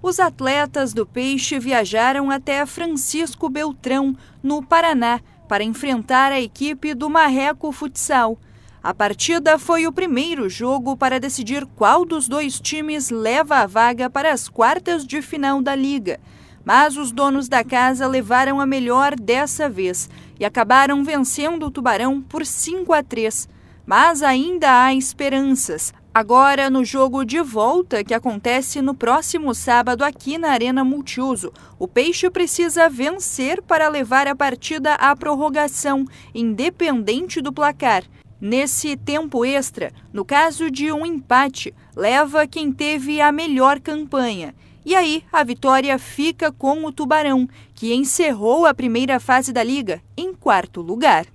Os atletas do Peixe viajaram até Francisco Beltrão, no Paraná, para enfrentar a equipe do Marreco Futsal. A partida foi o primeiro jogo para decidir qual dos dois times leva a vaga para as quartas de final da liga. Mas os donos da casa levaram a melhor dessa vez e acabaram vencendo o Tubarão por 5 a 3. Mas ainda há esperanças. Agora, no jogo de volta, que acontece no próximo sábado aqui na Arena Multiuso, o Peixe precisa vencer para levar a partida à prorrogação, independente do placar. Nesse tempo extra, no caso de um empate, leva quem teve a melhor campanha. E aí, a vitória fica com o Tubarão, que encerrou a primeira fase da liga em quarto lugar.